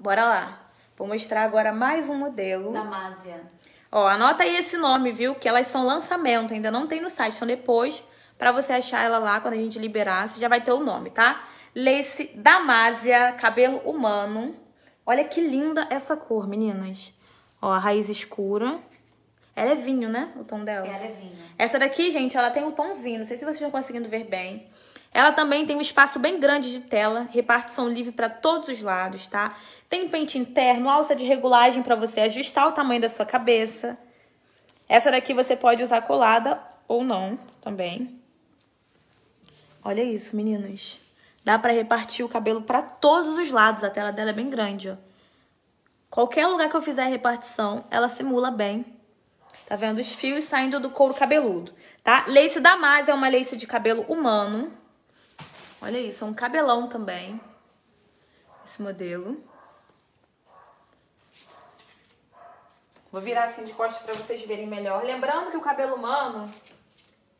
Bora lá. Vou mostrar agora mais um modelo. Da Masia. Ó, anota aí esse nome, viu? Que elas são lançamento, ainda não tem no site. são então depois, pra você achar ela lá, quando a gente liberar, você já vai ter o nome, tá? Lace Damasia, cabelo humano. Olha que linda essa cor, meninas. Ó, a raiz escura. Ela é vinho, né? O tom dela. Ela é vinho. Essa daqui, gente, ela tem o um tom vinho. Não sei se vocês estão conseguindo ver bem. Ela também tem um espaço bem grande de tela, repartição livre para todos os lados, tá? Tem pente interno, alça de regulagem para você ajustar o tamanho da sua cabeça. Essa daqui você pode usar colada ou não também. Olha isso, meninas. Dá para repartir o cabelo para todos os lados, a tela dela é bem grande, ó. Qualquer lugar que eu fizer a repartição, ela simula bem Tá vendo? Os fios saindo do couro cabeludo, tá? Lace Mas é uma lace de cabelo humano. Olha isso, é um cabelão também. Esse modelo. Vou virar assim de costas para vocês verem melhor. Lembrando que o cabelo humano,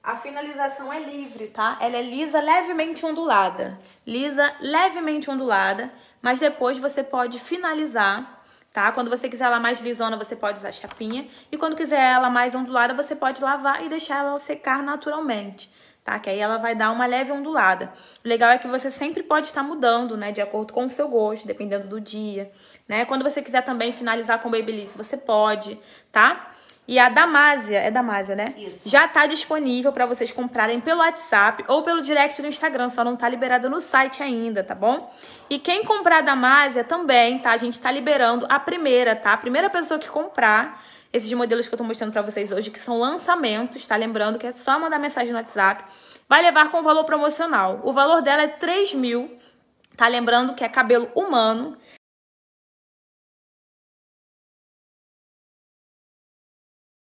a finalização é livre, tá? Ela é lisa, levemente ondulada. Lisa, levemente ondulada, mas depois você pode finalizar, tá? Quando você quiser ela mais lisona, você pode usar chapinha. E quando quiser ela mais ondulada, você pode lavar e deixar ela secar naturalmente, tá? Que aí ela vai dar uma leve ondulada. O legal é que você sempre pode estar mudando, né? De acordo com o seu gosto, dependendo do dia, né? Quando você quiser também finalizar com babyliss, você pode, tá? E a Damásia, é Damásia, né? Isso. Já tá disponível para vocês comprarem pelo WhatsApp ou pelo direct do Instagram, só não tá liberada no site ainda, tá bom? E quem comprar a Damásia também, tá? A gente tá liberando a primeira, tá? A primeira pessoa que comprar esses modelos que eu tô mostrando para vocês hoje, que são lançamentos, tá? Lembrando que é só mandar mensagem no WhatsApp, vai levar com valor promocional. O valor dela é 3 mil, tá? Lembrando que é cabelo humano,